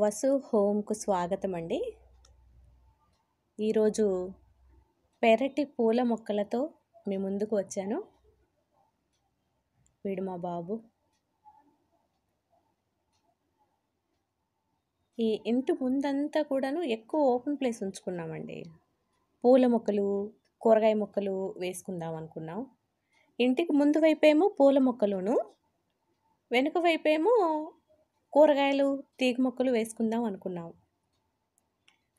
వసు హోమ్కు స్వాగతం అండి ఈరోజు పెరటి పూల మొక్కలతో మీ ముందుకు వచ్చాను వీడు మా బాబు ఈ ఇంటి ముందంతా కూడాను ఎక్కువ ఓపెన్ ప్లేస్ ఉంచుకున్నామండి పూల మొక్కలు కూరగాయ మొక్కలు వేసుకుందాం అనుకున్నాం ఇంటికి ముందు వైపేమో పూల మొక్కలును వెనుక వైపేమో కూరగాయలు తీగ మొక్కలు వేసుకుందాం అనుకున్నాం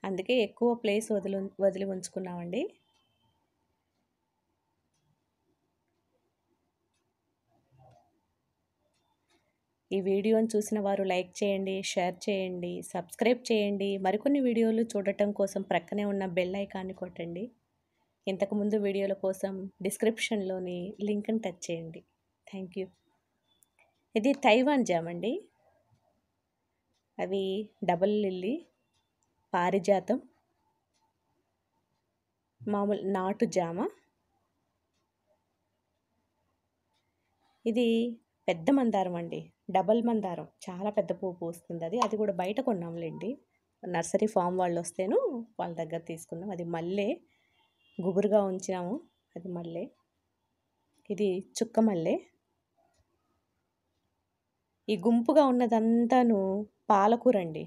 అందుకే ఎక్కువ ప్లేస్ వదిలి వదిలి ఉంచుకున్నామండి ఈ వీడియోను చూసిన వారు లైక్ చేయండి షేర్ చేయండి సబ్స్క్రైబ్ చేయండి మరికొన్ని వీడియోలు చూడటం కోసం ప్రక్కనే ఉన్న బెల్ ఐకాన్ని కొట్టండి ఇంతకుముందు వీడియోల కోసం డిస్క్రిప్షన్లోని లింక్ని టచ్ చేయండి థ్యాంక్ యూ ఇది తైవాన్ జామ్ అండి అవి డబల్ లిల్లీ పారిజాతం మామూలు నాటు జామ ఇది పెద్ద మందారం అండి డబల్ మందారం చాలా పెద్ద పువ్వు పూస్తుంది అది అది కూడా బయట కొన్నాంలేండి నర్సరీ ఫామ్ వాళ్ళు వస్తేను వాళ్ళ దగ్గర తీసుకున్నాం అది మల్లె గుబురుగా ఉంచినాము అది మల్లె ఇది చుక్క మల్లె ఈ గుంపుగా ఉన్నదంతాను పాలకూర అండి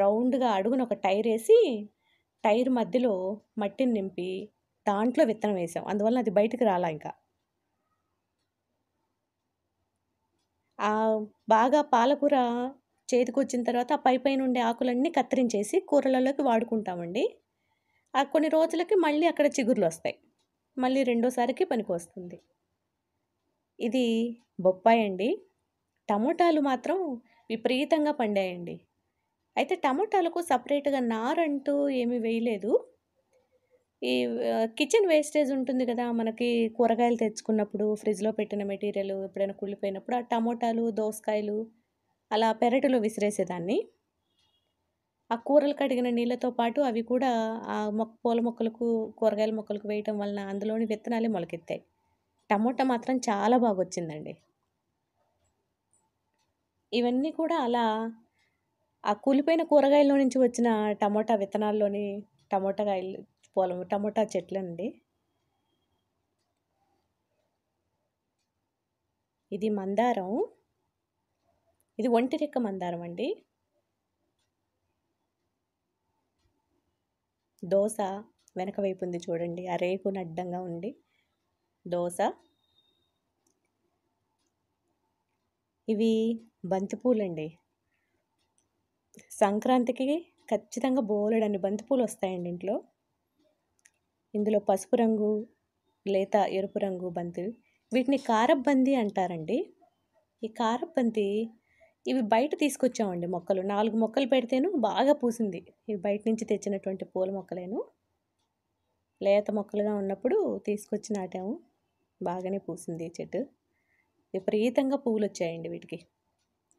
రౌండ్గా అడుగున ఒక టైర్ వేసి టైర్ మధ్యలో మట్టిని నింపి దాంట్లో విత్తనం వేసాం అందువల్ల అది బయటకు రాలా ఇంకా బాగా పాలకూర చేతికి వచ్చిన తర్వాత ఆ పై పైన ఉండే ఆకులన్నీ కత్తిరించేసి కూరలలోకి వాడుకుంటామండి ఆ కొన్ని రోజులకి మళ్ళీ అక్కడ చిగుర్లు వస్తాయి మళ్ళీ రెండోసారికి పనికి వస్తుంది ఇది బొప్పాయి అండి టమోటాలు మాత్రం విపరీతంగా పండాయండి అయితే టమోటాలకు సపరేట్గా నారంటూ ఏమీ వేయలేదు ఈ కిచెన్ వేస్టేజ్ ఉంటుంది కదా మనకి కూరగాయలు తెచ్చుకున్నప్పుడు ఫ్రిడ్జ్లో పెట్టిన మెటీరియల్ ఎప్పుడైనా కుళ్ళిపోయినప్పుడు ఆ టమోటాలు దోసకాయలు అలా పెరటిలో విసిరేసేదాన్ని ఆ కూరలు కడిగిన నీళ్ళతో పాటు అవి కూడా ఆ మొక్క పూల మొక్కలకు కూరగాయల మొక్కలకు వేయటం వలన అందులోని విత్తనాలే మొలకెత్తాయి టమోటా మాత్రం చాలా బాగా వచ్చిందండి ఇవన్నీ కూడా అలా ఆ కూలిపోయిన కూరగాయల్లో నుంచి వచ్చిన టమోటా విత్తనాల్లోని టమోటా కాయలు పొలం టమోటా చెట్లండి ఇది మందారం ఇది ఒంటిరెక్క మందారం అండి దోశ వెనక వైపు ఉంది చూడండి ఆ రేకుని అడ్డంగా ఉండి దోశ ఇవి బంతిపూలండి సంక్రాంతికి ఖచ్చితంగా బోలెడన్ని బంతిపూలు వస్తాయండి ఇంట్లో ఇందులో పసుపు రంగు లేత ఎరుపు రంగు బంతి వీటిని కారబ్బంతి అంటారండి ఈ కారబంతి ఇవి బయట తీసుకొచ్చామండి మొక్కలు నాలుగు మొక్కలు పెడితేను బాగా పూసింది ఇవి బయట నుంచి తెచ్చినటువంటి పూల మొక్కలేను లేత మొక్కలుగా ఉన్నప్పుడు తీసుకొచ్చి నాటాము బాగానే పూసింది చెట్టు విపరీతంగా పూలు వచ్చాయండి వీటికి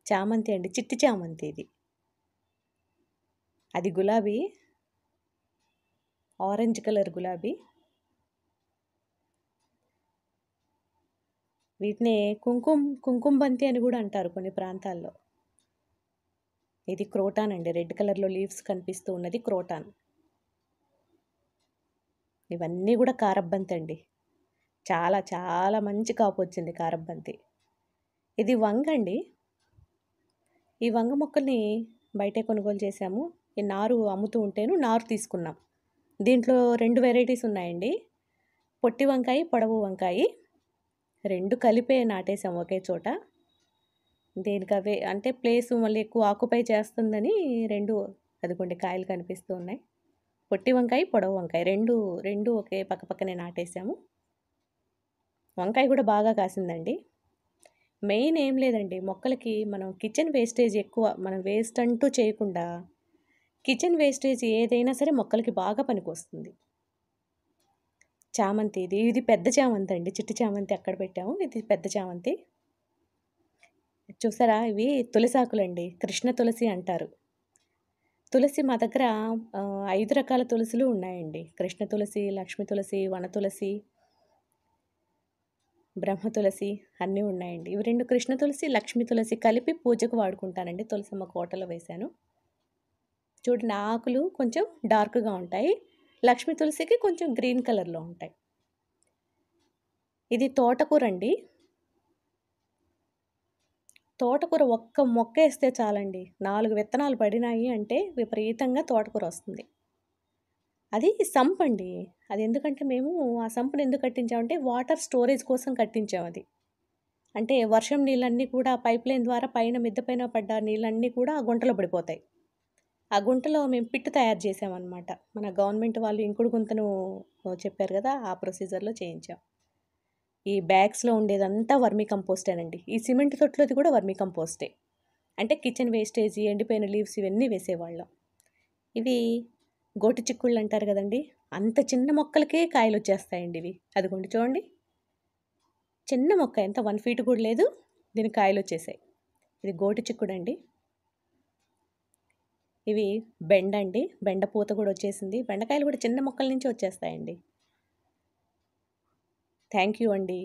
చామంతి అండి చిట్టి చామంతి ఇది అది గులాబీ ఆరెంజ్ కలర్ గులాబీ వీటిని కుంకుమ కుంకుమ బంతి అని కూడా అంటారు కొన్ని ప్రాంతాల్లో ఇది క్రోటాన్ అండి రెడ్ కలర్లో లీవ్స్ కనిపిస్తూ ఉన్నది క్రోటాన్ ఇవన్నీ కూడా కారబ్బంతి అండి చాలా చాలా మంచి కాపు వచ్చింది కారబ్బంతి ఇది వంగ అండి ఈ వంగ మొక్కల్ని బయటే కొనుగోలు చేసాము ఈ నారు అమ్ముతూ ఉంటేను నారు తీసుకున్నాం దీంట్లో రెండు వెరైటీస్ ఉన్నాయండి పొట్టి వంకాయ పొడవు వంకాయ రెండు కలిపే నాటేసాం ఒకే చోట అవే అంటే ప్లేస్ మళ్ళీ ఎక్కువ ఆకుపై చేస్తుందని రెండు అదిగోండి కాయలు కనిపిస్తూ ఉన్నాయి పొట్టి వంకాయ పొడవు వంకాయ రెండు రెండు ఒకే పక్కపక్కనే నాటేశాము నాటేసాము వంకాయ కూడా బాగా కాసిందండి మెయిన్ ఏం లేదండి మొక్కలకి మనం కిచెన్ వేస్టేజ్ ఎక్కువ మనం వేస్ట్ అంటూ చేయకుండా కిచెన్ వేస్టేజ్ ఏదైనా సరే మొక్కలకి బాగా పనికొస్తుంది చామంతి ఇది ఇది పెద్ద చామంతి అండి చిట్టి చామంతి అక్కడ పెట్టాము ఇది పెద్ద చామంతి చూసారా ఇవి తులసాకులండి కృష్ణ తులసి అంటారు తులసి మా దగ్గర ఐదు రకాల తులసులు ఉన్నాయండి కృష్ణ తులసి లక్ష్మీ తులసి వన తులసి బ్రహ్మ తులసి అన్నీ ఉన్నాయండి ఇవి రెండు కృష్ణ తులసి లక్ష్మీ తులసి కలిపి పూజకు వాడుకుంటానండి తులసమ్మ కోటలో వేశాను చూడండి ఆకులు కొంచెం డార్క్గా ఉంటాయి లక్ష్మీ తులసికి కొంచెం గ్రీన్ కలర్లో ఉంటాయి ఇది తోటకూర అండి తోటకూర ఒక్క మొక్క వేస్తే చాలండి నాలుగు విత్తనాలు పడినాయి అంటే విపరీతంగా తోటకూర వస్తుంది అది సంప్ అండి అది ఎందుకంటే మేము ఆ సంపుని ఎందుకు కట్టించామంటే వాటర్ స్టోరేజ్ కోసం కట్టించాం అది అంటే వర్షం నీళ్ళన్నీ కూడా పైప్ లైన్ ద్వారా పైన మిద్ద పైన పడ్డ నీళ్ళన్నీ కూడా ఆ గుంటలో పడిపోతాయి ఆ గుంటలో మేము పిట్టు తయారు చేసామన్నమాట మన గవర్నమెంట్ వాళ్ళు ఇంకుడు గుంతను చెప్పారు కదా ఆ ప్రొసీజర్లో చేయించాం ఈ బ్యాగ్స్లో ఉండేదంతా వర్మీ కంపోస్టేనండి ఈ సిమెంట్ తొట్లోది కూడా వర్మీ కంపోస్టే అంటే కిచెన్ వేస్టేజ్ ఎండిపోయిన లీవ్స్ ఇవన్నీ వేసేవాళ్ళం ఇవి గోటి చిక్కుళ్ళు అంటారు కదండి అంత చిన్న మొక్కలకే కాయలు వచ్చేస్తాయండి ఇవి అదిగోండి చూడండి చిన్న మొక్క ఎంత వన్ ఫీట్ కూడా లేదు దీని కాయలు వచ్చేసాయి ఇది గోటి చిక్కుడు అండి ఇవి బెండ అండి బెండ పూత కూడా వచ్చేసింది బెండకాయలు కూడా చిన్న మొక్కల నుంచి వచ్చేస్తాయండి థ్యాంక్ యూ అండి